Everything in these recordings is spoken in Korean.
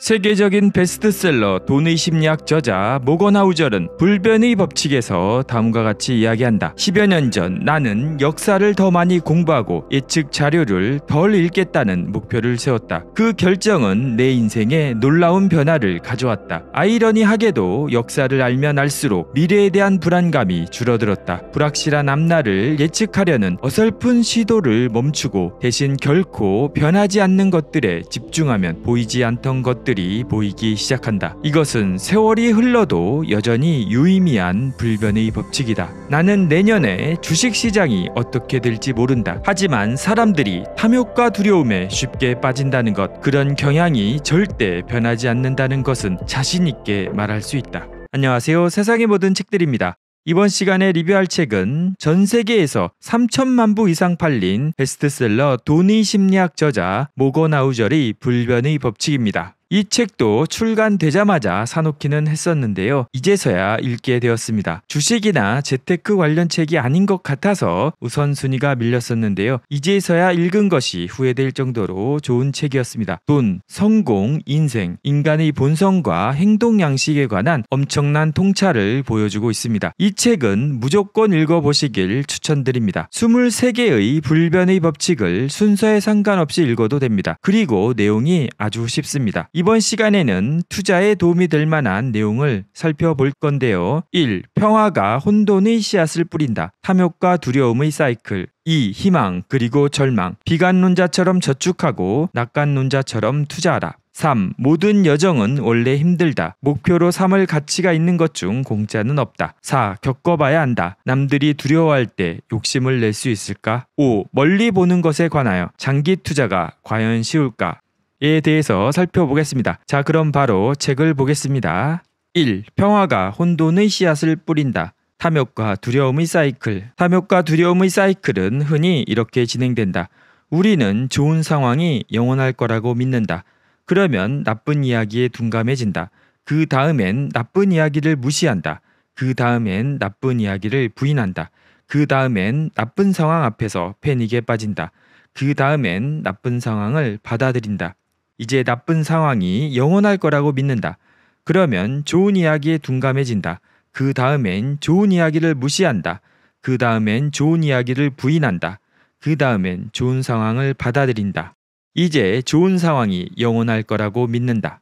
세계적인 베스트셀러 돈의 심리학 저자 모건 하우절은 불변의 법칙에서 다음과 같이 이야기한다. 10여 년 전 나는 역사를 더 많이 공부하고 예측 자료를 덜 읽겠다는 목표를 세웠다. 그 결정은 내 인생에 놀라운 변화를 가져왔다. 아이러니하게도 역사를 알면 알수록 미래에 대한 불안감이 줄어들었다. 불확실한 앞날을 예측하려는 어설픈 시도를 멈추고 대신 결코 변하지 않는 것들에 집중하면 보이지 않던 것들 흔적들이 보이기 시작한다. 이것은 세월이 흘러도 여전히 유의미한 불변의 법칙이다. 나는 내년에 주식시장이 어떻게 될지 모른다. 하지만 사람들이 탐욕과 두려움에 쉽게 빠진다는 것, 그런 경향이 절대 변하지 않는다는 것은 자신있게 말할 수 있다. 안녕하세요. 세상의 모든 책들입니다. 이번 시간에 리뷰할 책은 전 세계에서 3천만 부 이상 팔린 베스트셀러 돈의 심리학 저자 모건 아우절의 불변의 법칙입니다. 이 책도 출간되자마자 사놓기는 했었는데요. 이제서야 읽게 되었습니다. 주식이나 재테크 관련 책이 아닌 것 같아서 우선순위가 밀렸었는데요. 이제서야 읽은 것이 후회될 정도로 좋은 책이었습니다. 돈, 성공, 인생, 인간의 본성과 행동 양식에 관한 엄청난 통찰을 보여주고 있습니다. 이 책은 무조건 읽어보시길 추천드립니다. 23개의 불변의 법칙을 순서에 상관없이 읽어도 됩니다. 그리고 내용이 아주 쉽습니다. 이번 시간에는 투자에 도움이 될 만한 내용을 살펴볼 건데요. 1. 평화가 혼돈의 씨앗을 뿌린다. 탐욕과 두려움의 사이클. 2. 희망 그리고 절망. 비관론자처럼 저축하고 낙관론자처럼 투자하라. 3. 모든 여정은 원래 힘들다. 목표로 삼을 가치가 있는 것 중 공짜는 없다. 4. 겪어봐야 한다. 남들이 두려워할 때 욕심을 낼 수 있을까? 5. 멀리 보는 것에 관하여 장기 투자가 과연 쉬울까? 에 대해서 살펴보겠습니다. 자 그럼 바로 책을 보겠습니다. 1. 평화가 혼돈의 씨앗을 뿌린다. 탐욕과 두려움의 사이클. 탐욕과 두려움의 사이클은 흔히 이렇게 진행된다. 우리는 좋은 상황이 영원할 거라고 믿는다. 그러면 나쁜 이야기에 둔감해진다. 그 다음엔 나쁜 이야기를 무시한다. 그 다음엔 나쁜 이야기를 부인한다. 그 다음엔 나쁜 상황 앞에서 패닉에 빠진다. 그 다음엔 나쁜 상황을 받아들인다. 이제 나쁜 상황이 영원할 거라고 믿는다. 그러면 좋은 이야기에 둔감해진다. 그 다음엔 좋은 이야기를 무시한다. 그 다음엔 좋은 이야기를 부인한다. 그 다음엔 좋은 상황을 받아들인다. 이제 좋은 상황이 영원할 거라고 믿는다.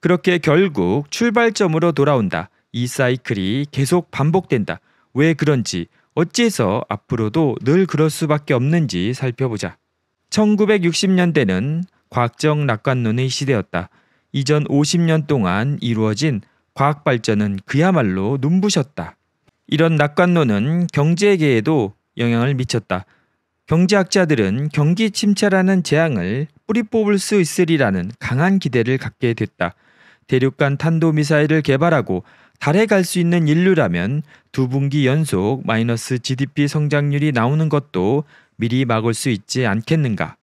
그렇게 결국 출발점으로 돌아온다. 이 사이클이 계속 반복된다. 왜 그런지, 어째서 앞으로도 늘 그럴 수밖에 없는지 살펴보자. 1960년대는 과학적 낙관론의 시대였다. 이전 50년 동안 이루어진 과학 발전은 그야말로 눈부셨다. 이런 낙관론은 경제계에도 영향을 미쳤다. 경제학자들은 경기 침체라는 재앙을 뿌리 뽑을 수 있으리라는 강한 기대를 갖게 됐다. 대륙간 탄도미사일을 개발하고 달에 갈 수 있는 인류라면 두 분기 연속 마이너스 GDP 성장률이 나오는 것도 미리 막을 수 있지 않겠는가.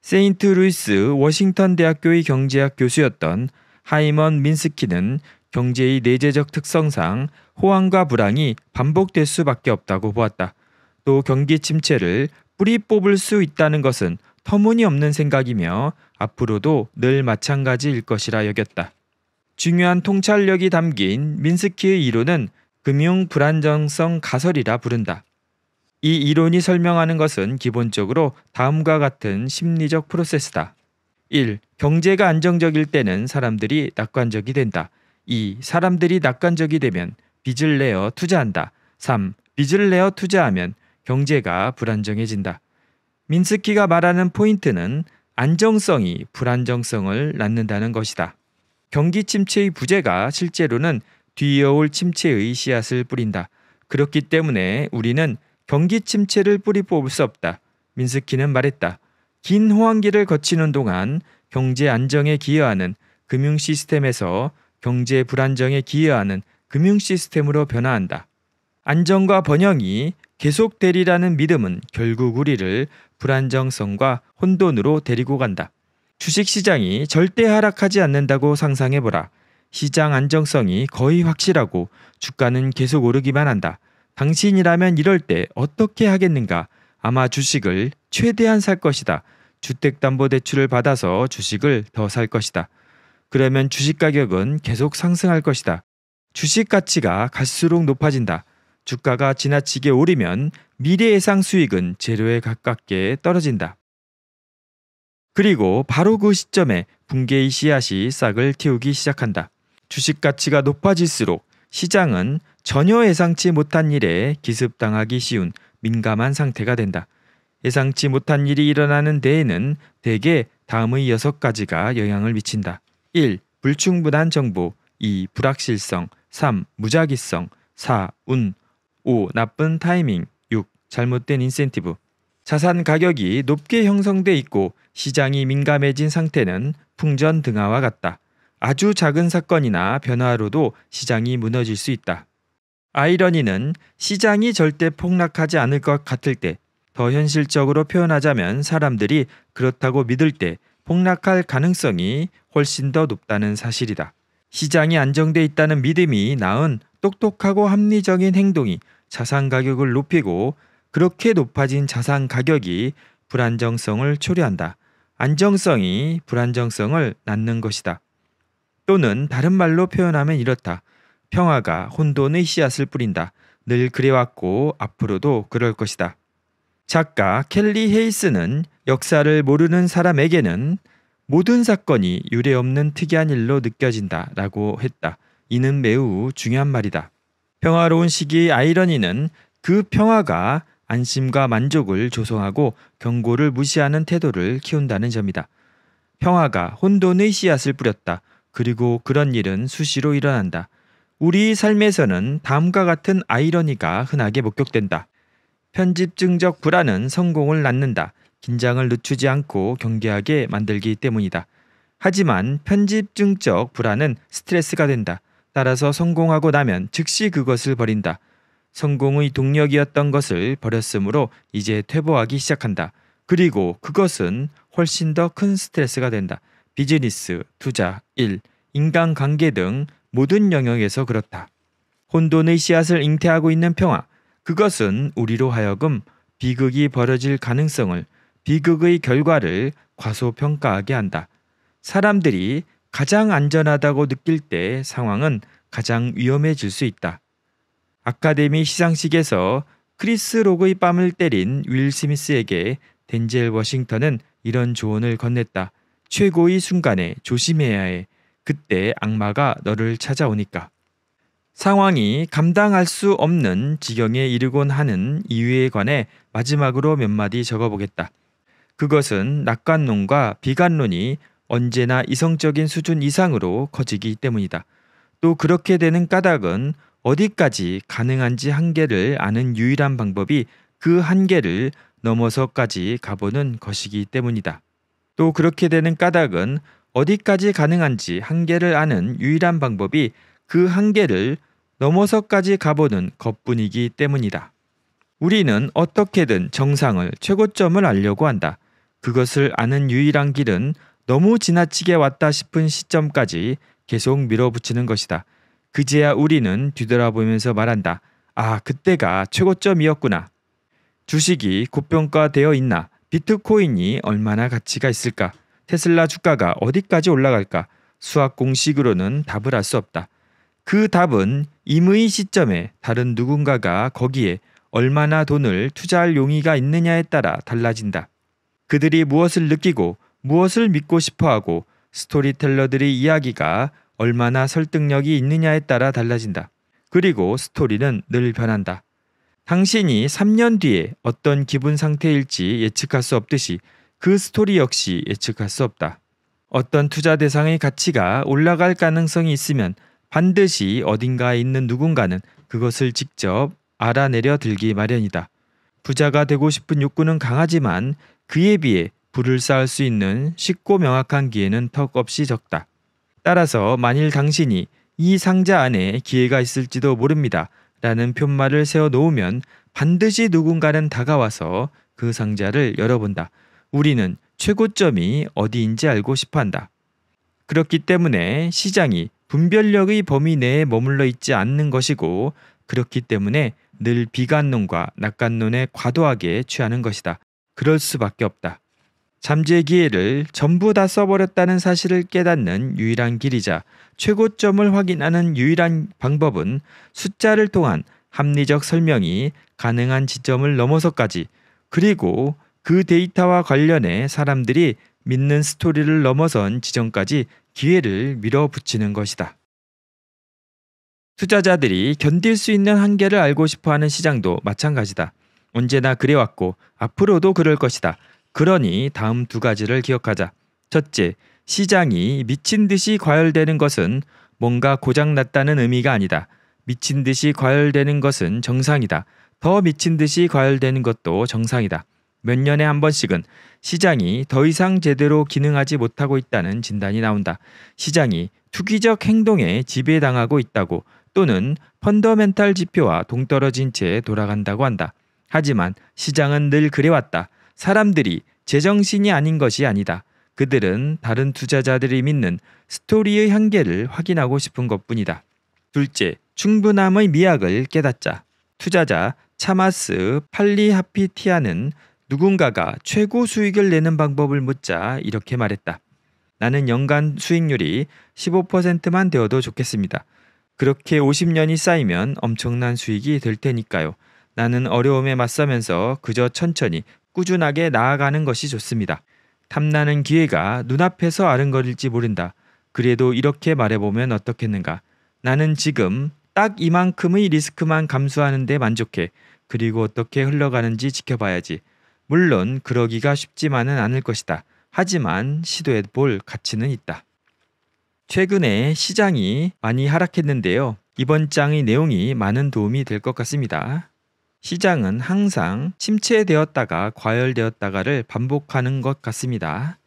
세인트 루이스 워싱턴 대학교의 경제학 교수였던 하이먼 민스키는 경제의 내재적 특성상 호황과 불황이 반복될 수밖에 없다고 보았다. 또 경기 침체를 뿌리 뽑을 수 있다는 것은 터무니없는 생각이며 앞으로도 늘 마찬가지일 것이라 여겼다. 중요한 통찰력이 담긴 민스키의 이론은 금융 불안정성 가설이라 부른다. 이 이론이 설명하는 것은 기본적으로 다음과 같은 심리적 프로세스다. 1. 경제가 안정적일 때는 사람들이 낙관적이 된다. 2. 사람들이 낙관적이 되면 빚을 내어 투자한다. 3. 빚을 내어 투자하면 경제가 불안정해진다. 민스키가 말하는 포인트는 안정성이 불안정성을 낳는다는 것이다. 경기 침체의 부재가 실제로는 뒤이어올 침체의 씨앗을 뿌린다. 그렇기 때문에 우리는 경기 침체를 뿌리 뽑을 수 없다. 민스키는 말했다. 긴 호황기를 거치는 동안 경제 안정에 기여하는 금융 시스템에서 경제 불안정에 기여하는 금융 시스템으로 변화한다. 안정과 번영이 계속되리라는 믿음은 결국 우리를 불안정성과 혼돈으로 데리고 간다. 주식 시장이 절대 하락하지 않는다고 상상해보라. 시장 안정성이 거의 확실하고 주가는 계속 오르기만 한다. 당신이라면 이럴 때 어떻게 하겠는가? 아마 주식을 최대한 살 것이다. 주택담보대출을 받아서 주식을 더 살 것이다. 그러면 주식 가격은 계속 상승할 것이다. 주식 가치가 갈수록 높아진다. 주가가 지나치게 오르면 미래 예상 수익은 제로에 가깝게 떨어진다. 그리고 바로 그 시점에 붕괴의 씨앗이 싹을 틔우기 시작한다. 주식 가치가 높아질수록 시장은 전혀 예상치 못한 일에 기습당하기 쉬운 민감한 상태가 된다. 예상치 못한 일이 일어나는 데에는 대개 다음의 여섯 가지가 영향을 미친다. 1. 불충분한 정보 2. 불확실성 3. 무작위성 4. 운 5. 나쁜 타이밍 6. 잘못된 인센티브 자산 가격이 높게 형성돼 있고 시장이 민감해진 상태는 풍전 등하와 같다. 아주 작은 사건이나 변화로도 시장이 무너질 수 있다. 아이러니는 시장이 절대 폭락하지 않을 것 같을 때, 더 현실적으로 표현하자면 사람들이 그렇다고 믿을 때 폭락할 가능성이 훨씬 더 높다는 사실이다. 시장이 안정돼 있다는 믿음이 낳은 똑똑하고 합리적인 행동이 자산 가격을 높이고 그렇게 높아진 자산 가격이 불안정성을 초래한다. 안정성이 불안정성을 낳는 것이다. 또는 다른 말로 표현하면 이렇다. 평화가 혼돈의 씨앗을 뿌린다. 늘 그래왔고 앞으로도 그럴 것이다. 작가 켈리 헤이스는 역사를 모르는 사람에게는 모든 사건이 유례없는 특이한 일로 느껴진다 라고 했다. 이는 매우 중요한 말이다. 평화로운 시기 아이러니는 그 평화가 안심과 만족을 조성하고 경고를 무시하는 태도를 키운다는 점이다. 평화가 혼돈의 씨앗을 뿌렸다. 그리고 그런 일은 수시로 일어난다. 우리 삶에서는 다음과 같은 아이러니가 흔하게 목격된다. 편집증적 불안은 성공을 낳는다. 긴장을 늦추지 않고 경계하게 만들기 때문이다. 하지만 편집증적 불안은 스트레스가 된다. 따라서 성공하고 나면 즉시 그것을 버린다. 성공의 동력이었던 것을 버렸으므로 이제 퇴보하기 시작한다. 그리고 그것은 훨씬 더 큰 스트레스가 된다. 비즈니스, 투자, 일, 인간관계 등 모든 영역에서 그렇다. 혼돈의 씨앗을 잉태하고 있는 평화. 그것은 우리로 하여금 비극이 벌어질 가능성을 비극의 결과를 과소평가하게 한다. 사람들이 가장 안전하다고 느낄 때 상황은 가장 위험해질 수 있다. 아카데미 시상식에서 크리스 로그의 뺨을 때린 윌 스미스에게 덴젤 워싱턴은 이런 조언을 건넸다. 최고의 순간에 조심해야 해. 그때 악마가 너를 찾아오니까 상황이 감당할 수 없는 지경에 이르곤 하는 이유에 관해 마지막으로 몇 마디 적어보겠다. 그것은 낙관론과 비관론이 언제나 이성적인 수준 이상으로 커지기 때문이다. 또 그렇게 되는 까닭은 어디까지 가능한지 한계를 아는 유일한 방법이 그 한계를 넘어서까지 가보는 것이기 때문이다. 또 그렇게 되는 까닭은 어디까지 가능한지 한계를 아는 유일한 방법이 그 한계를 넘어서까지 가보는 것뿐이기 때문이다. 우리는 어떻게든 정상을 최고점을 알려고 한다. 그것을 아는 유일한 길은 너무 지나치게 왔다 싶은 시점까지 계속 밀어붙이는 것이다. 그제야 우리는 뒤돌아보면서 말한다. 아, 그때가 최고점이었구나. 주식이 고평가되어 있나? 비트코인이 얼마나 가치가 있을까? 테슬라 주가가 어디까지 올라갈까 수학 공식으로는 답을 알 수 없다. 그 답은 임의 시점에 다른 누군가가 거기에 얼마나 돈을 투자할 용의가 있느냐에 따라 달라진다. 그들이 무엇을 느끼고 무엇을 믿고 싶어 하고 스토리텔러들의 이야기가 얼마나 설득력이 있느냐에 따라 달라진다. 그리고 스토리는 늘 변한다. 당신이 3년 뒤에 어떤 기분 상태일지 예측할 수 없듯이 그 스토리 역시 예측할 수 없다. 어떤 투자 대상의 가치가 올라갈 가능성이 있으면 반드시 어딘가에 있는 누군가는 그것을 직접 알아내려 들기 마련이다. 부자가 되고 싶은 욕구는 강하지만 그에 비해 부를 쌓을 수 있는 쉽고 명확한 기회는 턱없이 적다. 따라서 만일 당신이 이 상자 안에 기회가 있을지도 모릅니다. 라는 푯말을 세워 놓으면 반드시 누군가는 다가와서 그 상자를 열어본다. 우리는 최고점이 어디인지 알고 싶어 한다. 그렇기 때문에 시장이 분별력의 범위 내에 머물러 있지 않는 것이고 그렇기 때문에 늘 비관론과 낙관론에 과도하게 취하는 것이다. 그럴 수밖에 없다. 잠재 기회를 전부 다 써버렸다는 사실을 깨닫는 유일한 길이자 최고점을 확인하는 유일한 방법은 숫자를 통한 합리적 설명이 가능한 지점을 넘어서까지 그리고 그 데이터와 관련해 사람들이 믿는 스토리를 넘어선 지점까지 기회를 밀어붙이는 것이다. 투자자들이 견딜 수 있는 한계를 알고 싶어 하는 시장도 마찬가지다. 언제나 그래왔고 앞으로도 그럴 것이다. 그러니 다음 두 가지를 기억하자. 첫째, 시장이 미친 듯이 과열되는 것은 뭔가 고장났다는 의미가 아니다. 미친 듯이 과열되는 것은 정상이다. 더 미친 듯이 과열되는 것도 정상이다. 몇 년에 한 번씩은 시장이 더 이상 제대로 기능하지 못하고 있다는 진단이 나온다. 시장이 투기적 행동에 지배당하고 있다고 또는 펀더멘탈 지표와 동떨어진 채 돌아간다고 한다. 하지만 시장은 늘 그래왔다. 사람들이 제정신이 아닌 것이 아니다. 그들은 다른 투자자들이 믿는 스토리의 향계를 확인하고 싶은 것 뿐이다. 둘째, 충분함의 미학을 깨닫자. 투자자 차마스 팔리하피티아는 누군가가 최고 수익을 내는 방법을 묻자 이렇게 말했다. 나는 연간 수익률이 15%만 되어도 좋겠습니다. 그렇게 50년이 쌓이면 엄청난 수익이 될 테니까요. 나는 어려움에 맞서면서 그저 천천히 꾸준하게 나아가는 것이 좋습니다. 탐나는 기회가 눈앞에서 아른거릴지 모른다. 그래도 이렇게 말해보면 어떻겠는가. 나는 지금 딱 이만큼의 리스크만 감수하는데 만족해. 그리고 어떻게 흘러가는지 지켜봐야지. 물론 그러기가 쉽지만은 않을 것이다. 하지만 시도해 볼 가치는 있다. 최근에 시장이 많이 하락했는데요. 이번 장의 내용이 많은 도움이 될 것 같습니다. 시장은 항상 침체되었다가 과열되었다가를 반복하는 것 같습니다.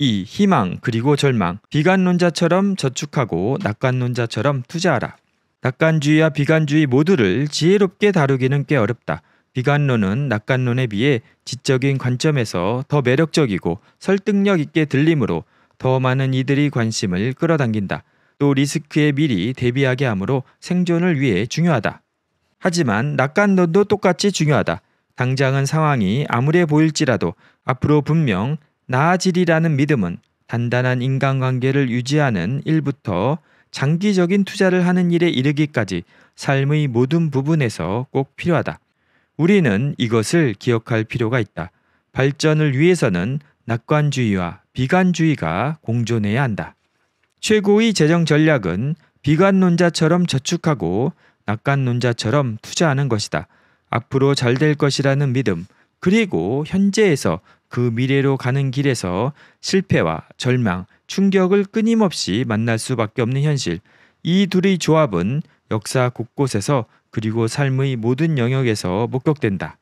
이 희망 그리고 절망 비관론자처럼 저축하고 낙관론자처럼 투자하라. 낙관주의와 비관주의 모두를 지혜롭게 다루기는 꽤 어렵다. 비관론은 낙관론에 비해 지적인 관점에서 더 매력적이고 설득력 있게 들리므로 더 많은 이들이 관심을 끌어당긴다. 또 리스크에 미리 대비하게 하므로 생존을 위해 중요하다. 하지만 낙관론도 똑같이 중요하다. 당장은 상황이 암울해 보일지라도 앞으로 분명 나아지리라는 믿음은 단단한 인간관계를 유지하는 일부터 장기적인 투자를 하는 일에 이르기까지 삶의 모든 부분에서 꼭 필요하다. 우리는 이것을 기억할 필요가 있다. 발전을 위해서는 낙관주의와 비관주의가 공존해야 한다. 최고의 재정 전략은 비관론자처럼 저축하고 낙관론자처럼 투자하는 것이다. 앞으로 잘 될 것이라는 믿음, 그리고 현재에서 그 미래로 가는 길에서 실패와 절망, 충격을 끊임없이 만날 수밖에 없는 현실, 이 둘의 조합은 역사 곳곳에서 그리고 삶의 모든 영역에서 목격된다.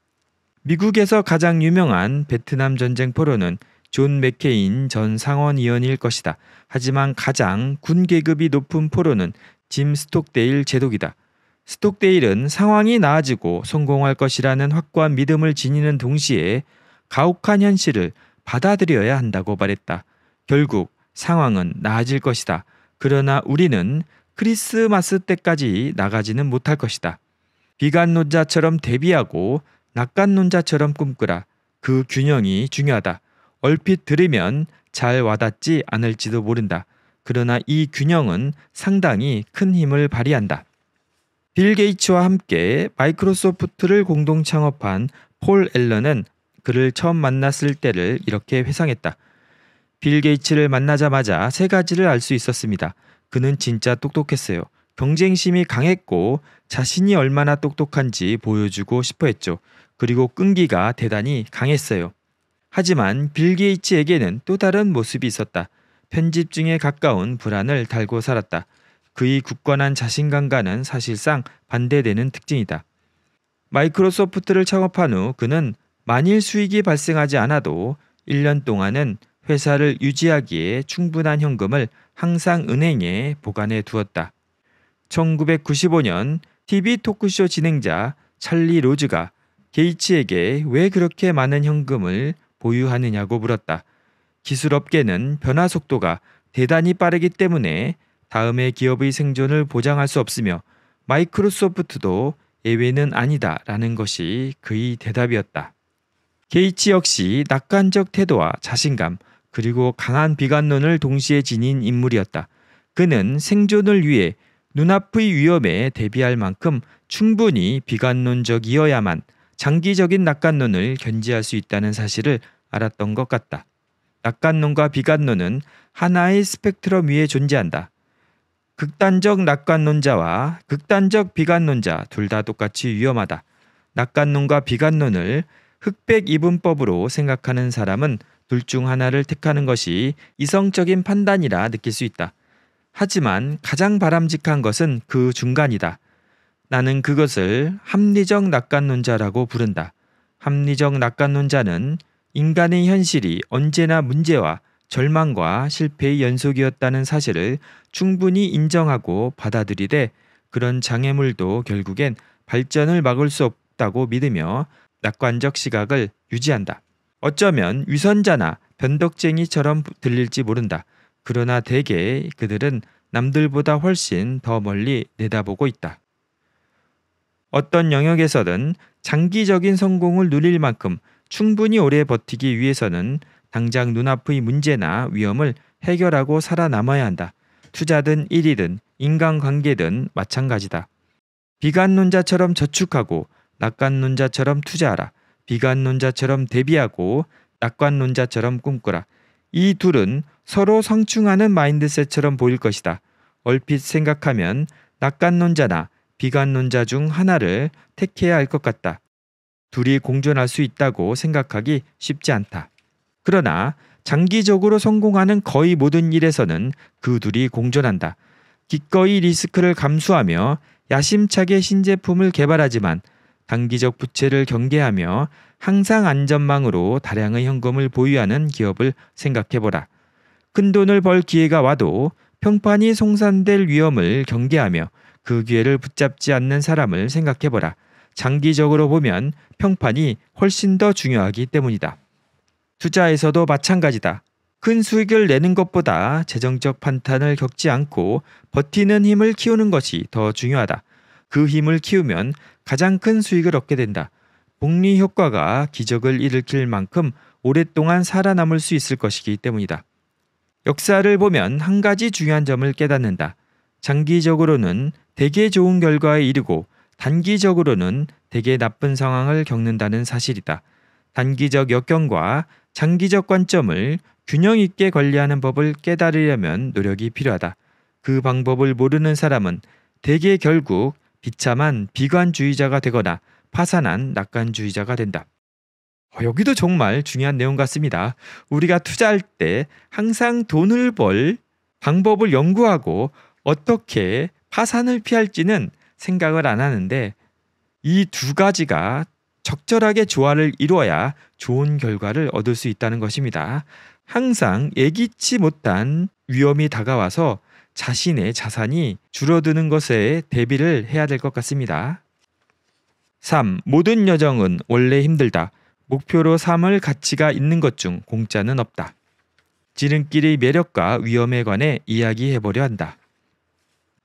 미국에서 가장 유명한 베트남 전쟁 포로는 존 맥케인 전 상원의원일 것이다. 하지만 가장 군 계급이 높은 포로는 짐 스톡데일 제독이다. 스톡데일은 상황이 나아지고 성공할 것이라는 확고한 믿음을 지니는 동시에 가혹한 현실을 받아들여야 한다고 말했다. 결국 상황은 나아질 것이다. 그러나 우리는 크리스마스 때까지 나가지는 못할 것이다. 비관론자처럼 대비하고 낙관론자처럼 꿈꾸라. 그 균형이 중요하다. 얼핏 들으면 잘 와닿지 않을지도 모른다. 그러나 이 균형은 상당히 큰 힘을 발휘한다. 빌 게이츠와 함께 마이크로소프트를 공동 창업한 폴 앨런은 그를 처음 만났을 때를 이렇게 회상했다. 빌 게이츠를 만나자마자 세 가지를 알 수 있었습니다. 그는 진짜 똑똑했어요. 경쟁심이 강했고 자신이 얼마나 똑똑한지 보여주고 싶어 했죠. 그리고 끈기가 대단히 강했어요. 하지만 빌 게이츠에게는 또 다른 모습이 있었다. 편집중에 가까운 불안을 달고 살았다. 그의 굳건한 자신감과는 사실상 반대되는 특징이다. 마이크로소프트를 창업한 후 그는 만일 수익이 발생하지 않아도 1년 동안은 회사를 유지하기에 충분한 현금을 항상 은행에 보관해 두었다. 1995년 TV 토크쇼 진행자 찰리 로즈가 게이츠에게 왜 그렇게 많은 현금을 보유하느냐고 물었다. 기술업계는 변화 속도가 대단히 빠르기 때문에 다음의 기업의 생존을 보장할 수 없으며 마이크로소프트도 예외는 아니다 라는 것이 그의 대답이었다. 게이츠 역시 낙관적 태도와 자신감, 그리고 강한 비관론을 동시에 지닌 인물이었다. 그는 생존을 위해 눈앞의 위험에 대비할 만큼 충분히 비관론적이어야만 장기적인 낙관론을 견지할 수 있다는 사실을 알았던 것 같다. 낙관론과 비관론은 하나의 스펙트럼 위에 존재한다. 극단적 낙관론자와 극단적 비관론자 둘 다 똑같이 위험하다. 낙관론과 비관론을 흑백 이분법으로 생각하는 사람은 둘중 하나를 택하는 것이 이성적인 판단이라 느낄 수 있다. 하지만 가장 바람직한 것은 그 중간이다. 나는 그것을 합리적 낙관론자라고 부른다. 합리적 낙관론자는 인간의 현실이 언제나 문제와 절망과 실패의 연속이었다는 사실을 충분히 인정하고 받아들이되 그런 장애물도 결국엔 발전을 막을 수 없다고 믿으며 낙관적 시각을 유지한다. 어쩌면 위선자나 변덕쟁이처럼 들릴지 모른다. 그러나 대개 그들은 남들보다 훨씬 더 멀리 내다보고 있다. 어떤 영역에서는 장기적인 성공을 누릴 만큼 충분히 오래 버티기 위해서는 당장 눈앞의 문제나 위험을 해결하고 살아남아야 한다. 투자든 일이든 인간관계든 마찬가지다. 비관론자처럼 저축하고 낙관론자처럼 투자하라. 비관론자처럼 대비하고 낙관론자처럼 꿈꾸라. 이 둘은 서로 성충하는 마인드셋처럼 보일 것이다. 얼핏 생각하면 낙관론자나 비관론자 중 하나를 택해야 할 것 같다. 둘이 공존할 수 있다고 생각하기 쉽지 않다. 그러나 장기적으로 성공하는 거의 모든 일에서는 그 둘이 공존한다. 기꺼이 리스크를 감수하며 야심차게 신제품을 개발하지만 장기적 부채를 경계하며 항상 안전망으로 다량의 현금을 보유하는 기업을 생각해보라. 큰 돈을 벌 기회가 와도 평판이 송산될 위험을 경계하며 그 기회를 붙잡지 않는 사람을 생각해보라. 장기적으로 보면 평판이 훨씬 더 중요하기 때문이다. 투자에서도 마찬가지다. 큰 수익을 내는 것보다 재정적 판단을 겪지 않고 버티는 힘을 키우는 것이 더 중요하다. 그 힘을 키우면 가장 큰 수익을 얻게 된다. 복리 효과가 기적을 일으킬 만큼 오랫동안 살아남을 수 있을 것이기 때문이다. 역사를 보면 한 가지 중요한 점을 깨닫는다. 장기적으로는 되게 좋은 결과에 이르고 단기적으로는 되게 나쁜 상황을 겪는다는 사실이다. 단기적 역경과 장기적 관점을 균형 있게 관리하는 법을 깨달으려면 노력이 필요하다. 그 방법을 모르는 사람은 대개 결국 비참한 비관주의자가 되거나 파산한 낙관주의자가 된다. 어, 여기도 정말 중요한 내용 같습니다. 우리가 투자할 때 항상 돈을 벌 방법을 연구하고 어떻게 파산을 피할지는 생각을 안 하는데 이 두 가지가 적절하게 조화를 이루어야 좋은 결과를 얻을 수 있다는 것입니다. 항상 예기치 못한 위험이 다가와서 자신의 자산이 줄어드는 것에 대비를 해야 될 것 같습니다. 3. 모든 여정은 원래 힘들다. 목표로 삼을 가치가 있는 것 중 공짜는 없다. 지름길의 매력과 위험에 관해 이야기해보려 한다.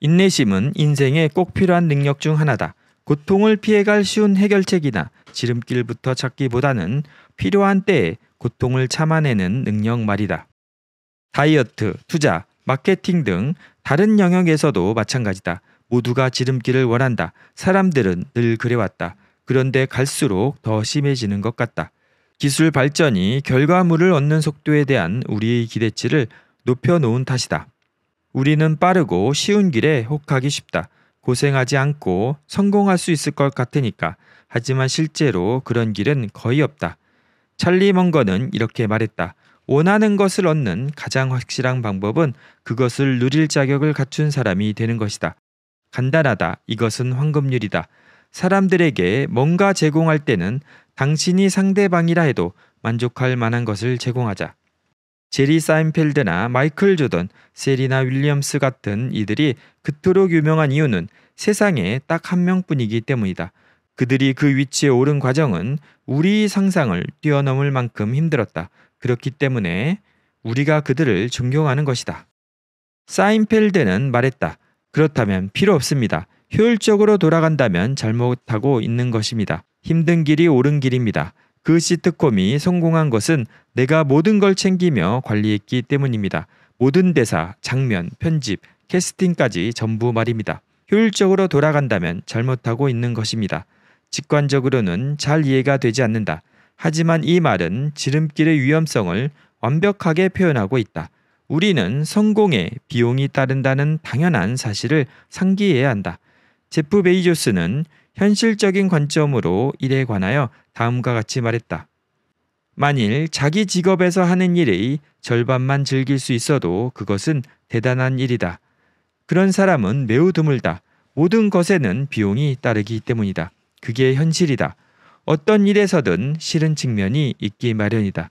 인내심은 인생에 꼭 필요한 능력 중 하나다. 고통을 피해갈 쉬운 해결책이나 지름길부터 찾기보다는 필요한 때에 고통을 참아내는 능력 말이다. 다이어트, 투자, 마케팅 등 다른 영역에서도 마찬가지다. 모두가 지름길을 원한다. 사람들은 늘 그래왔다. 그런데 갈수록 더 심해지는 것 같다. 기술 발전이 결과물을 얻는 속도에 대한 우리의 기대치를 높여놓은 탓이다. 우리는 빠르고 쉬운 길에 혹하기 쉽다. 고생하지 않고 성공할 수 있을 것 같으니까. 하지만 실제로 그런 길은 거의 없다. 찰리 먼거는 이렇게 말했다. 원하는 것을 얻는 가장 확실한 방법은 그것을 누릴 자격을 갖춘 사람이 되는 것이다. 간단하다. 이것은 황금률이다. 사람들에게 뭔가 제공할 때는 당신이 상대방이라 해도 만족할 만한 것을 제공하자. 제리 사인펠드나 마이클 조던, 세리나 윌리엄스 같은 이들이 그토록 유명한 이유는 세상에 딱 한 명뿐이기 때문이다. 그들이 그 위치에 오른 과정은 우리 상상을 뛰어넘을 만큼 힘들었다. 그렇기 때문에 우리가 그들을 존경하는 것이다. 사인펠드는 말했다. 그렇다면 필요 없습니다. 효율적으로 돌아간다면 잘못하고 있는 것입니다. 힘든 길이 옳은 길입니다. 그 시트콤이 성공한 것은 내가 모든 걸 챙기며 관리했기 때문입니다. 모든 대사, 장면, 편집, 캐스팅까지 전부 말입니다. 효율적으로 돌아간다면 잘못하고 있는 것입니다. 직관적으로는 잘 이해가 되지 않는다. 하지만 이 말은 지름길의 위험성을 완벽하게 표현하고 있다. 우리는 성공에 비용이 따른다는 당연한 사실을 상기해야 한다. 제프 베이조스는 현실적인 관점으로 일에 관하여 다음과 같이 말했다. 만일 자기 직업에서 하는 일의 절반만 즐길 수 있어도 그것은 대단한 일이다. 그런 사람은 매우 드물다. 모든 것에는 비용이 따르기 때문이다. 그게 현실이다. 어떤 일에서든 싫은 측면이 있기 마련이다.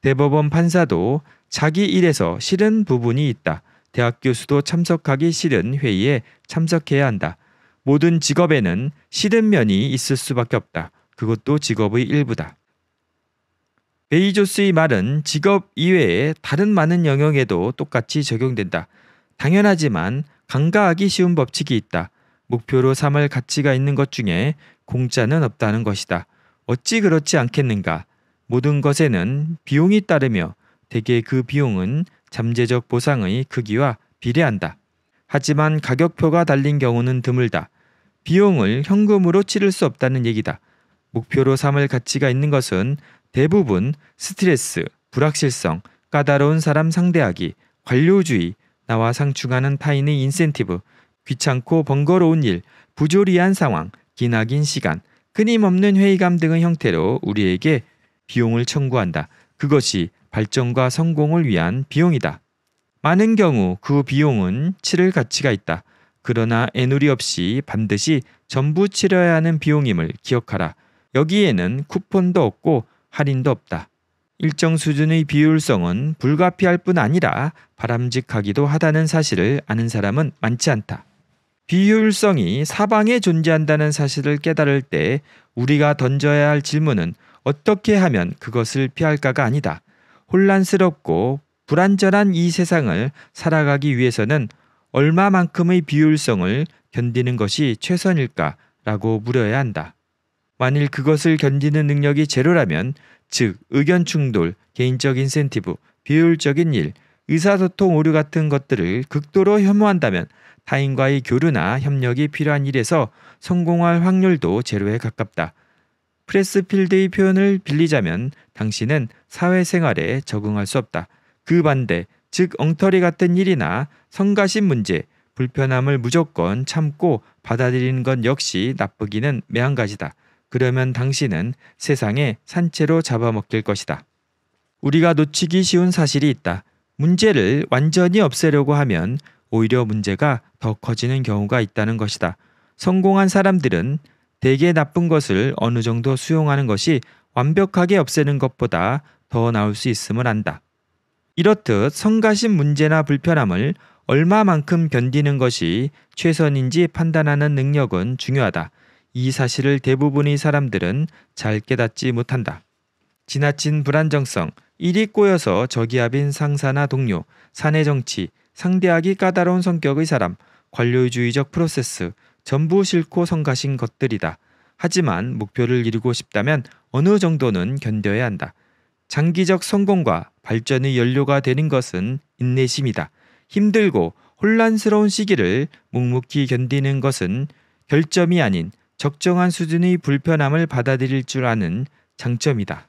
대법원 판사도 자기 일에서 싫은 부분이 있다. 대학 교수도 참석하기 싫은 회의에 참석해야 한다. 모든 직업에는 싫은 면이 있을 수밖에 없다. 그것도 직업의 일부다. 베이조스의 말은 직업 이외에 다른 많은 영역에도 똑같이 적용된다. 당연하지만 간과하기 쉬운 법칙이 있다. 목표로 삼을 가치가 있는 것 중에 공짜는 없다는 것이다. 어찌 그렇지 않겠는가? 모든 것에는 비용이 따르며 대개 그 비용은 잠재적 보상의 크기와 비례한다. 하지만 가격표가 달린 경우는 드물다. 비용을 현금으로 치를 수 없다는 얘기다. 목표로 삼을 가치가 있는 것은 대부분 스트레스, 불확실성, 까다로운 사람 상대하기, 관료주의, 나와 상충하는 타인의 인센티브, 귀찮고 번거로운 일, 부조리한 상황, 기나긴 시간, 끊임없는 회의감 등의 형태로 우리에게 비용을 청구한다. 그것이 발전과 성공을 위한 비용이다. 많은 경우 그 비용은 치를 가치가 있다. 그러나 애누리 없이 반드시 전부 치러야 하는 비용임을 기억하라. 여기에는 쿠폰도 없고 할인도 없다. 일정 수준의 비율성은 불가피할 뿐 아니라 바람직하기도 하다는 사실을 아는 사람은 많지 않다. 비효율성이 사방에 존재한다는 사실을 깨달을 때 우리가 던져야 할 질문은 어떻게 하면 그것을 피할까가 아니다. 혼란스럽고 불안전한 이 세상을 살아가기 위해서는 얼마만큼의 비효율성을 견디는 것이 최선일까라고 물어야 한다. 만일 그것을 견디는 능력이 제로라면 즉 의견 충돌, 개인적 인센티브, 비효율적인 일, 의사소통 오류 같은 것들을 극도로 혐오한다면 타인과의 교류나 협력이 필요한 일에서 성공할 확률도 제로에 가깝다. 프레스필드의 표현을 빌리자면 당신은 사회생활에 적응할 수 없다. 그 반대, 즉 엉터리 같은 일이나 성가신 문제, 불편함을 무조건 참고 받아들이는 것 역시 나쁘기는 매한가지다. 그러면 당신은 세상에 산채로 잡아먹힐 것이다. 우리가 놓치기 쉬운 사실이 있다. 문제를 완전히 없애려고 하면 오히려 문제가 더 커지는 경우가 있다는 것이다. 성공한 사람들은 대개 나쁜 것을 어느 정도 수용하는 것이 완벽하게 없애는 것보다 더 나을 수 있음을 안다. 이렇듯 성가신 문제나 불편함을 얼마만큼 견디는 것이 최선인지 판단하는 능력은 중요하다. 이 사실을 대부분의 사람들은 잘 깨닫지 못한다. 지나친 불안정성, 일이 꼬여서 저기압인 상사나 동료, 사내 정치, 상대하기 까다로운 성격의 사람, 관료주의적 프로세스, 전부 싫고 성가신 것들이다. 하지만 목표를 이루고 싶다면 어느 정도는 견뎌야 한다. 장기적 성공과 발전의 연료가 되는 것은 인내심이다. 힘들고 혼란스러운 시기를 묵묵히 견디는 것은 결점이 아닌 적정한 수준의 불편함을 받아들일 줄 아는 장점이다.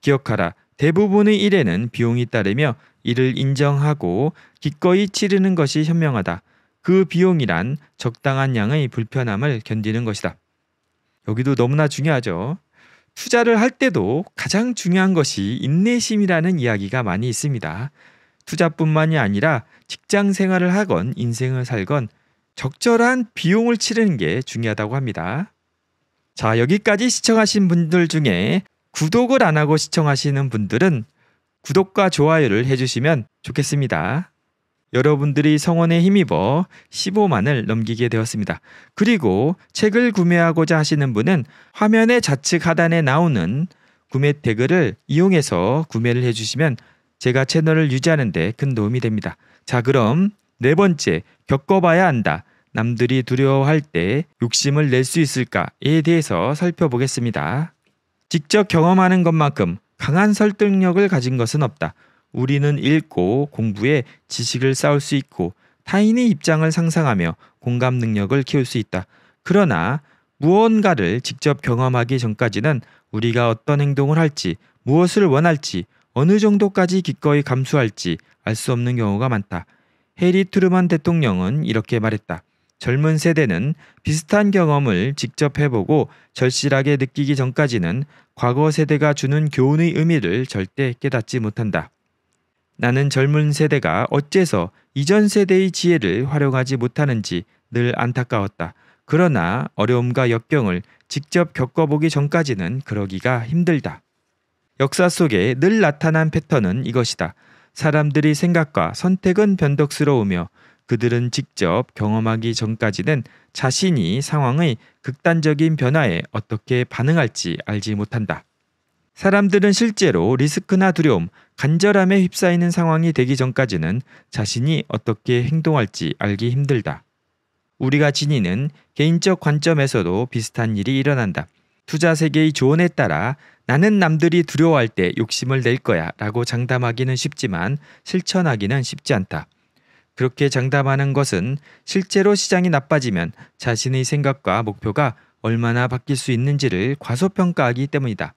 기억하라. 대부분의 일에는 비용이 따르며 이를 인정하고 기꺼이 치르는 것이 현명하다. 그 비용이란 적당한 양의 불편함을 견디는 것이다. 여기도 너무나 중요하죠. 투자를 할 때도 가장 중요한 것이 인내심이라는 이야기가 많이 있습니다. 투자뿐만이 아니라 직장 생활을 하건 인생을 살건 적절한 비용을 치르는 게 중요하다고 합니다. 자, 여기까지 시청하신 분들 중에 구독을 안 하고 시청하시는 분들은 구독과 좋아요를 해주시면 좋겠습니다. 여러분들이 성원에 힘입어 15만을 넘기게 되었습니다. 그리고 책을 구매하고자 하시는 분은 화면의 좌측 하단에 나오는 구매 태그를 이용해서 구매를 해주시면 제가 채널을 유지하는데 큰 도움이 됩니다. 자, 그럼 네 번째, 겪어봐야 한다. 남들이 두려워할 때 욕심을 낼 수 있을까에 대해서 살펴보겠습니다. 직접 경험하는 것만큼 강한 설득력을 가진 것은 없다. 우리는 읽고 공부해 지식을 쌓을 수 있고 타인의 입장을 상상하며 공감 능력을 키울 수 있다. 그러나 무언가를 직접 경험하기 전까지는 우리가 어떤 행동을 할지, 무엇을 원할지, 어느 정도까지 기꺼이 감수할지 알 수 없는 경우가 많다. 해리 트루만 대통령은 이렇게 말했다. 젊은 세대는 비슷한 경험을 직접 해보고 절실하게 느끼기 전까지는 과거 세대가 주는 교훈의 의미를 절대 깨닫지 못한다. 나는 젊은 세대가 어째서 이전 세대의 지혜를 활용하지 못하는지 늘 안타까웠다. 그러나 어려움과 역경을 직접 겪어보기 전까지는 그러기가 힘들다. 역사 속에 늘 나타난 패턴은 이것이다. 사람들이 생각과 선택은 변덕스러우며 그들은 직접 경험하기 전까지는 자신이 상황의 극단적인 변화에 어떻게 반응할지 알지 못한다. 사람들은 실제로 리스크나 두려움, 간절함에 휩싸이는 상황이 되기 전까지는 자신이 어떻게 행동할지 알기 힘들다. 우리가 지니는 개인적 관점에서도 비슷한 일이 일어난다. 투자 세계의 조언에 따라 나는 남들이 두려워할 때 욕심을 낼 거야 라고 장담하기는 쉽지만 실천하기는 쉽지 않다. 그렇게 장담하는 것은 실제로 시장이 나빠지면 자신의 생각과 목표가 얼마나 바뀔 수 있는지를 과소평가하기 때문이다.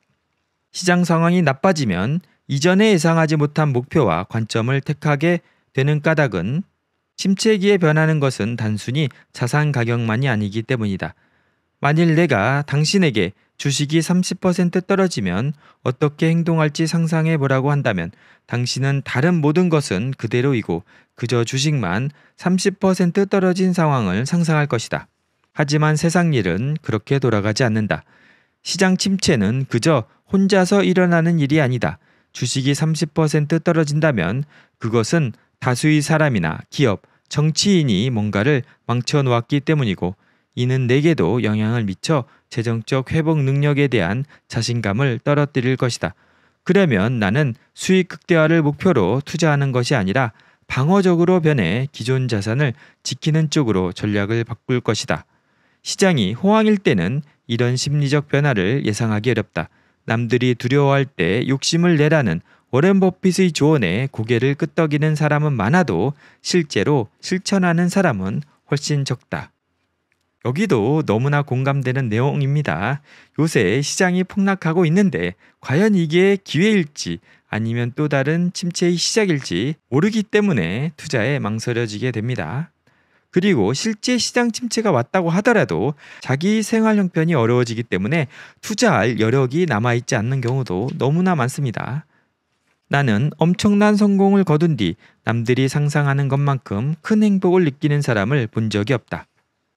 시장 상황이 나빠지면 이전에 예상하지 못한 목표와 관점을 택하게 되는 까닭은 침체기에 변하는 것은 단순히 자산 가격만이 아니기 때문이다. 만일 내가 당신에게 주식이 30% 떨어지면 어떻게 행동할지 상상해 보라고 한다면 당신은 다른 모든 것은 그대로이고 그저 주식만 30% 떨어진 상황을 상상할 것이다. 하지만 세상 일은 그렇게 돌아가지 않는다. 시장 침체는 그저 혼자서 일어나는 일이 아니다. 주식이 30% 떨어진다면 그것은 다수의 사람이나 기업, 정치인이 뭔가를 망쳐 놓았기 때문이고 이는 내게도 영향을 미쳐 재정적 회복 능력에 대한 자신감을 떨어뜨릴 것이다. 그러면 나는 수익 극대화를 목표로 투자하는 것이 아니라 방어적으로 변해 기존 자산을 지키는 쪽으로 전략을 바꿀 것이다. 시장이 호황일 때는 이런 심리적 변화를 예상하기 어렵다. 남들이 두려워할 때 욕심을 내라는 워렌 버핏의 조언에 고개를 끄덕이는 사람은 많아도 실제로 실천하는 사람은 훨씬 적다. 여기도 너무나 공감되는 내용입니다. 요새 시장이 폭락하고 있는데 과연 이게 기회일지 아니면 또 다른 침체의 시작일지 모르기 때문에 투자에 망설여지게 됩니다. 그리고 실제 시장 침체가 왔다고 하더라도 자기 생활 형편이 어려워지기 때문에 투자할 여력이 남아있지 않는 경우도 너무나 많습니다. 나는 엄청난 성공을 거둔 뒤 남들이 상상하는 것만큼 큰 행복을 느끼는 사람을 본 적이 없다.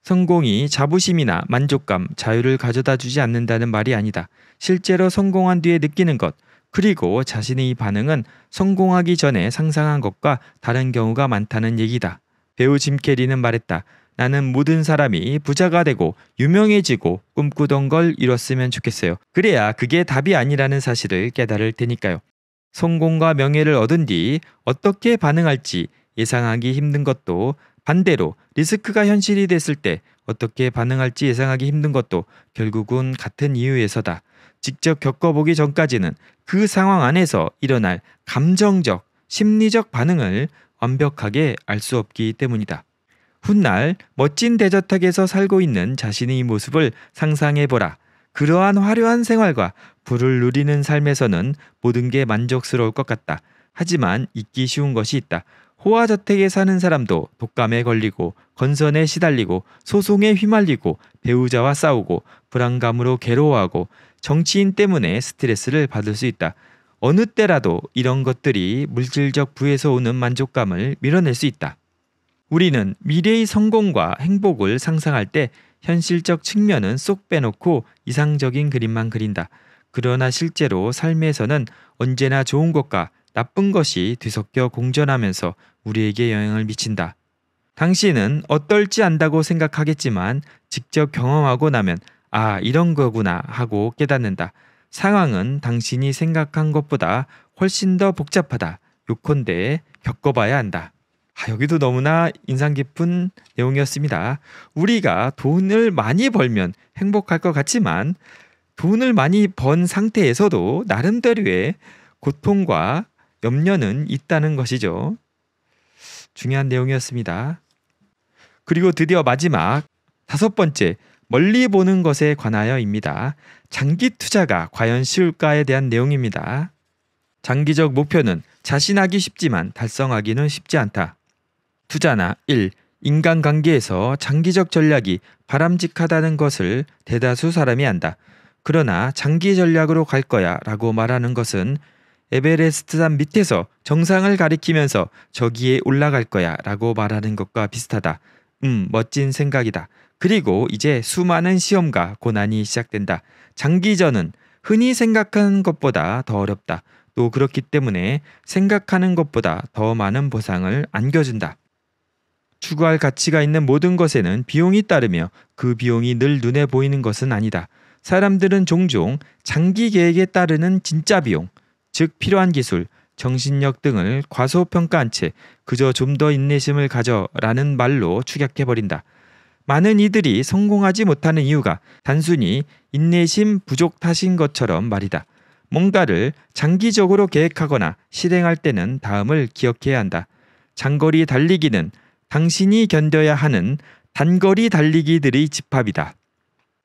성공이 자부심이나 만족감, 자유를 가져다 주지 않는다는 말이 아니다. 실제로 성공한 뒤에 느끼는 것, 그리고 자신의 반응은 성공하기 전에 상상한 것과 다른 경우가 많다는 얘기다. 배우 짐 캐리는 말했다. 나는 모든 사람이 부자가 되고 유명해지고 꿈꾸던 걸 이뤘으면 좋겠어요. 그래야 그게 답이 아니라는 사실을 깨달을 테니까요. 성공과 명예를 얻은 뒤 어떻게 반응할지 예상하기 힘든 것도 반대로 리스크가 현실이 됐을 때 어떻게 반응할지 예상하기 힘든 것도 결국은 같은 이유에서다. 직접 겪어보기 전까지는 그 상황 안에서 일어날 감정적, 심리적 반응을 완벽하게 알 수 없기 때문이다. 훗날 멋진 대저택에서 살고 있는 자신의 모습을 상상해보라. 그러한 화려한 생활과 불을 누리는 삶에서는 모든 게 만족스러울 것 같다. 하지만 잊기 쉬운 것이 있다. 호화 저택에 사는 사람도 독감에 걸리고 건선에 시달리고 소송에 휘말리고 배우자와 싸우고 불안감으로 괴로워하고 정치인 때문에 스트레스를 받을 수 있다. 어느 때라도 이런 것들이 물질적 부에서 오는 만족감을 밀어낼 수 있다. 우리는 미래의 성공과 행복을 상상할 때 현실적 측면은 쏙 빼놓고 이상적인 그림만 그린다. 그러나 실제로 삶에서는 언제나 좋은 것과 나쁜 것이 뒤섞여 공존하면서 우리에게 영향을 미친다. 당신은 어떨지 안다고 생각하겠지만 직접 경험하고 나면 아, 이런 거구나 하고 깨닫는다. 상황은 당신이 생각한 것보다 훨씬 더 복잡하다. 요컨대 겪어봐야 한다. 아, 여기도 너무나 인상 깊은 내용이었습니다. 우리가 돈을 많이 벌면 행복할 것 같지만 돈을 많이 번 상태에서도 나름대로의 고통과 염려는 있다는 것이죠. 중요한 내용이었습니다. 그리고 드디어 마지막 다섯 번째 멀리 보는 것에 관하여입니다. 장기 투자가 과연 쉬울까에 대한 내용입니다. 장기적 목표는 자신하기 쉽지만 달성하기는 쉽지 않다. 투자나 1. 인간관계에서 장기적 전략이 바람직하다는 것을 대다수 사람이 안다. 그러나 장기 전략으로 갈 거야 라고 말하는 것은 에베레스트산 밑에서 정상을 가리키면서 저기에 올라갈 거야 라고 말하는 것과 비슷하다. 음, 멋진 생각이다. 그리고 이제 수많은 시험과 고난이 시작된다. 장기전은 흔히 생각하는 것보다 더 어렵다. 또 그렇기 때문에 생각하는 것보다 더 많은 보상을 안겨준다. 추구할 가치가 있는 모든 것에는 비용이 따르며 그 비용이 늘 눈에 보이는 것은 아니다. 사람들은 종종 장기 계획에 따르는 진짜 비용, 즉 필요한 기술, 정신력 등을 과소평가한 채 그저 좀 더 인내심을 가져라는 말로 축약해버린다. 많은 이들이 성공하지 못하는 이유가 단순히 인내심 부족 탓인 것처럼 말이다. 뭔가를 장기적으로 계획하거나 실행할 때는 다음을 기억해야 한다. 장거리 달리기는 당신이 견뎌야 하는 단거리 달리기들의 집합이다.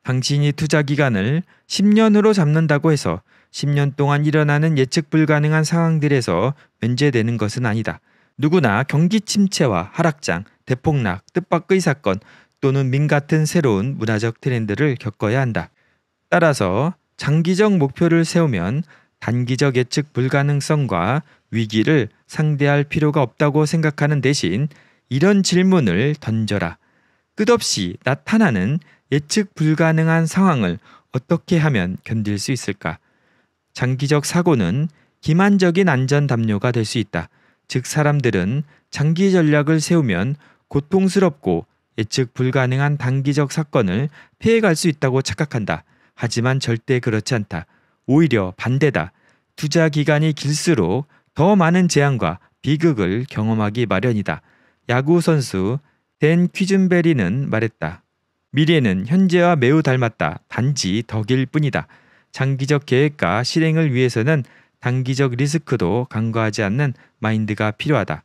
당신이 투자 기간을 10년으로 잡는다고 해서 10년 동안 일어나는 예측 불가능한 상황들에서 면제되는 것은 아니다. 누구나 경기 침체와 하락장, 대폭락, 뜻밖의 사건 또는 민 같은 새로운 문화적 트렌드를 겪어야 한다. 따라서 장기적 목표를 세우면 단기적 예측 불가능성과 위기를 상대할 필요가 없다고 생각하는 대신 이런 질문을 던져라. 끝없이 나타나는 예측 불가능한 상황을 어떻게 하면 견딜 수 있을까? 장기적 사고는 기만적인 안전 담요가 될 수 있다. 즉 사람들은 장기 전략을 세우면 고통스럽고 예측 불가능한 단기적 사건을 피해갈 수 있다고 착각한다. 하지만 절대 그렇지 않다. 오히려 반대다. 투자 기간이 길수록 더 많은 재앙과 비극을 경험하기 마련이다. 야구 선수 댄 퀴즌베리는 말했다. 미래는 현재와 매우 닮았다. 단지 덕일 뿐이다. 장기적 계획과 실행을 위해서는 단기적 리스크도 간과하지 않는 마인드가 필요하다.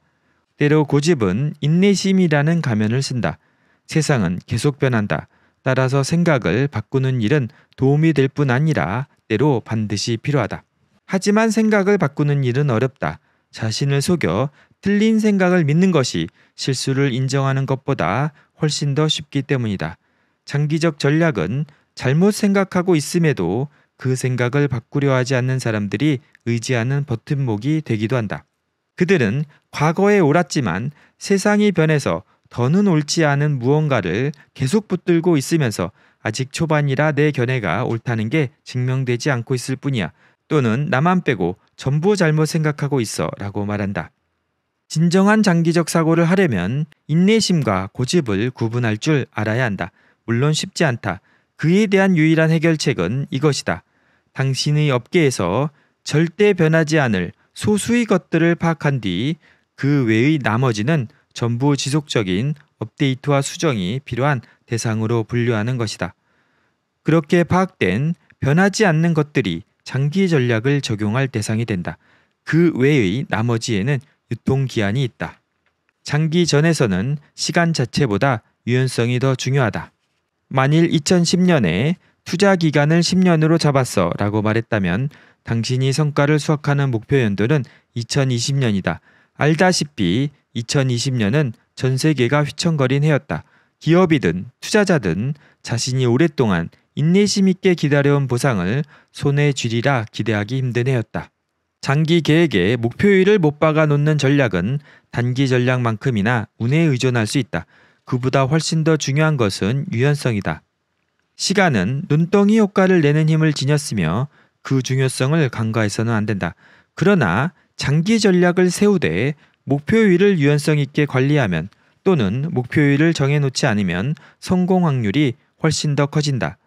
때로 고집은 인내심이라는 가면을 쓴다. 세상은 계속 변한다. 따라서 생각을 바꾸는 일은 도움이 될 뿐 아니라 때로 반드시 필요하다. 하지만 생각을 바꾸는 일은 어렵다. 자신을 속여 틀린 생각을 믿는 것이 실수를 인정하는 것보다 훨씬 더 쉽기 때문이다. 장기적 전략은 잘못 생각하고 있음에도 그 생각을 바꾸려 하지 않는 사람들이 의지하는 버팀목이 되기도 한다. 그들은 과거에 옳았지만 세상이 변해서 더는 옳지 않은 무언가를 계속 붙들고 있으면서 아직 초반이라 내 견해가 옳다는 게 증명되지 않고 있을 뿐이야. 또는 나만 빼고 전부 잘못 생각하고 있어 라고 말한다. 진정한 장기적 사고를 하려면 인내심과 고집을 구분할 줄 알아야 한다. 물론 쉽지 않다. 그에 대한 유일한 해결책은 이것이다. 당신의 업계에서 절대 변하지 않을 소수의 것들을 파악한 뒤 그 외의 나머지는 전부 지속적인 업데이트와 수정이 필요한 대상으로 분류하는 것이다. 그렇게 파악된 변하지 않는 것들이 장기 전략을 적용할 대상이 된다. 그 외의 나머지에는 유통기한이 있다. 장기 전에서는 시간 자체보다 유연성이 더 중요하다. 만일 2010년에 투자 기간을 10년으로 잡았어 라고 말했다면 당신이 성과를 수확하는 목표 연도는 2020년이다. 알다시피 2020년은 전 세계가 휘청거린 해였다. 기업이든 투자자든 자신이 오랫동안 인내심 있게 기다려온 보상을 손에 쥐리라 기대하기 힘든 해였다. 장기 계획에 목표율을 못 박아 놓는 전략은 단기 전략만큼이나 운에 의존할 수 있다. 그보다 훨씬 더 중요한 것은 유연성이다. 시간은 눈덩이 효과를 내는 힘을 지녔으며 그 중요성을 간과해서는 안 된다. 그러나 장기 전략을 세우되 목표율을 유연성 있게 관리하면 또는 목표율을 정해놓지 않으면 성공 확률이 훨씬 더 커진다.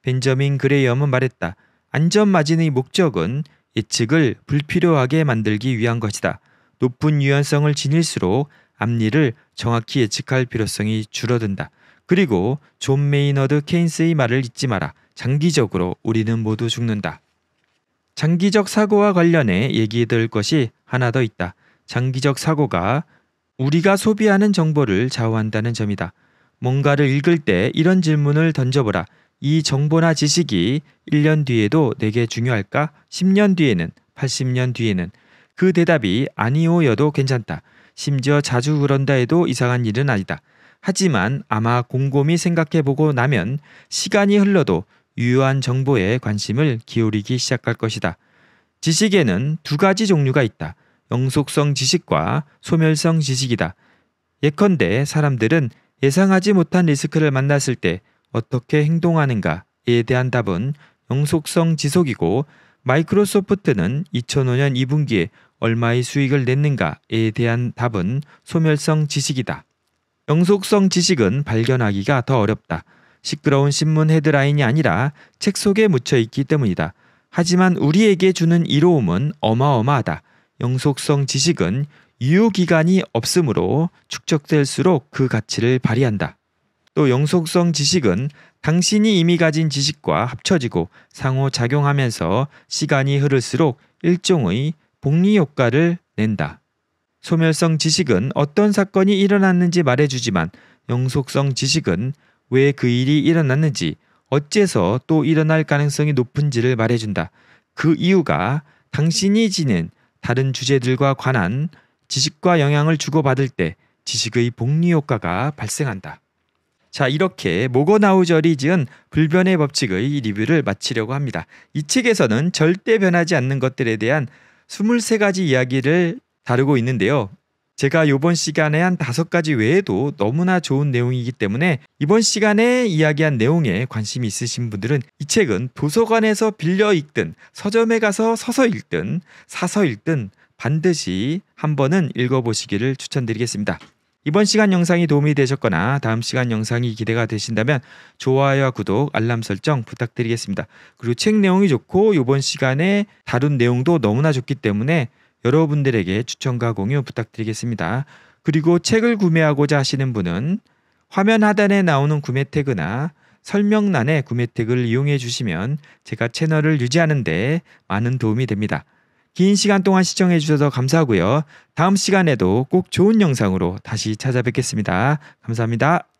벤저민 그레이엄은 말했다. 안전마진의 목적은 예측을 불필요하게 만들기 위한 것이다. 높은 유연성을 지닐수록 앞니를 정확히 예측할 필요성이 줄어든다. 그리고 존 메이너드 케인스의 말을 잊지 마라. 장기적으로 우리는 모두 죽는다. 장기적 사고와 관련해 얘기해 드릴 것이 하나 더 있다. 장기적 사고가 우리가 소비하는 정보를 좌우한다는 점이다. 뭔가를 읽을 때 이런 질문을 던져보라. 이 정보나 지식이 1년 뒤에도 내게 중요할까? 10년 뒤에는? 80년 뒤에는? 그 대답이 아니오여도 괜찮다. 심지어 자주 그런다 해도 이상한 일은 아니다. 하지만 아마 곰곰이 생각해보고 나면 시간이 흘러도 유효한 정보에 관심을 기울이기 시작할 것이다. 지식에는 두 가지 종류가 있다. 영속성 지식과 소멸성 지식이다. 예컨대 사람들은 예상하지 못한 리스크를 만났을 때 어떻게 행동하는가에 대한 답은 영속성 지속이고 마이크로소프트는 2005년 2분기에 얼마의 수익을 냈는가에 대한 답은 소멸성 지식이다. 영속성 지식은 발견하기가 더 어렵다. 시끄러운 신문 헤드라인이 아니라 책 속에 묻혀 있기 때문이다. 하지만 우리에게 주는 이로움은 어마어마하다. 영속성 지식은 유효기간이 없으므로 축적될수록 그 가치를 발휘한다. 또 영속성 지식은 당신이 이미 가진 지식과 합쳐지고 상호작용하면서 시간이 흐를수록 일종의 복리 효과를 낸다. 소멸성 지식은 어떤 사건이 일어났는지 말해주지만 영속성 지식은 왜 그 일이 일어났는지 어째서 또 일어날 가능성이 높은지를 말해준다. 그 이유가 당신이 지닌 다른 주제들과 관한 지식과 영향을 주고받을 때 지식의 복리 효과가 발생한다. 자 이렇게 모거나우저리 지은 불변의 법칙의 리뷰를 마치려고 합니다. 이 책에서는 절대 변하지 않는 것들에 대한 23가지 이야기를 다루고 있는데요. 제가 이번 시간에 한 다섯 가지 외에도 너무나 좋은 내용이기 때문에 이번 시간에 이야기한 내용에 관심이 있으신 분들은 이 책은 도서관에서 빌려 읽든 서점에 가서 서서 읽든 사서 읽든 반드시 한 번은 읽어보시기를 추천드리겠습니다. 이번 시간 영상이 도움이 되셨거나 다음 시간 영상이 기대가 되신다면 좋아요와 구독, 알람 설정 부탁드리겠습니다. 그리고 책 내용이 좋고 이번 시간에 다룬 내용도 너무나 좋기 때문에 여러분들에게 추천과 공유 부탁드리겠습니다. 그리고 책을 구매하고자 하시는 분은 화면 하단에 나오는 구매 태그나 설명란에 구매 태그를 이용해 주시면 제가 채널을 유지하는데 많은 도움이 됩니다. 긴 시간 동안 시청해 주셔서 감사하고요. 다음 시간에도 꼭 좋은 영상으로 다시 찾아뵙겠습니다. 감사합니다.